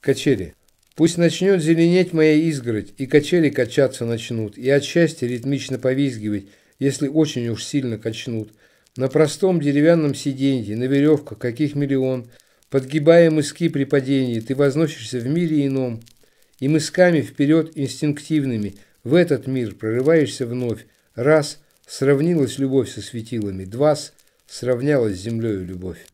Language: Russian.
Качели. Пусть начнет зеленеть моя изгородь, и качели качаться начнут, и от счастья ритмично повизгивать, если очень уж сильно качнут. На простом деревянном сиденье, на веревках, каких миллион, подгибая мыски при падении, ты возносишься в мире ином. И мысками вперед инстинктивными, в этот мир прорываешься вновь. Раз – сравнилась любовь со светилами, два – сравнялась с землею любовь.